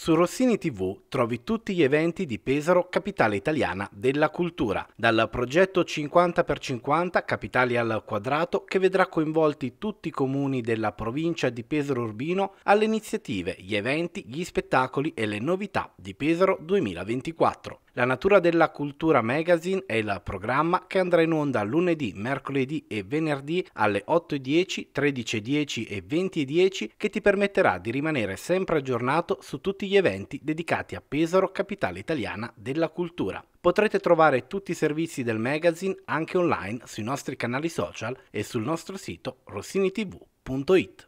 Su Rossini TV trovi tutti gli eventi di Pesaro, capitale italiana della cultura, dal progetto 50x50 Capitali al quadrato che vedrà coinvolti tutti i comuni della provincia di Pesaro Urbino alle iniziative, gli eventi, gli spettacoli e le novità di Pesaro 2024. La natura della cultura magazine è il programma che andrà in onda lunedì, mercoledì e venerdì alle 8.10, 13.10 e 20.10 che ti permetterà di rimanere sempre aggiornato su tutti gli eventi dedicati a Pesaro, capitale italiana della cultura. Potrete trovare tutti i servizi del magazine anche online sui nostri canali social e sul nostro sito rossinitv.it.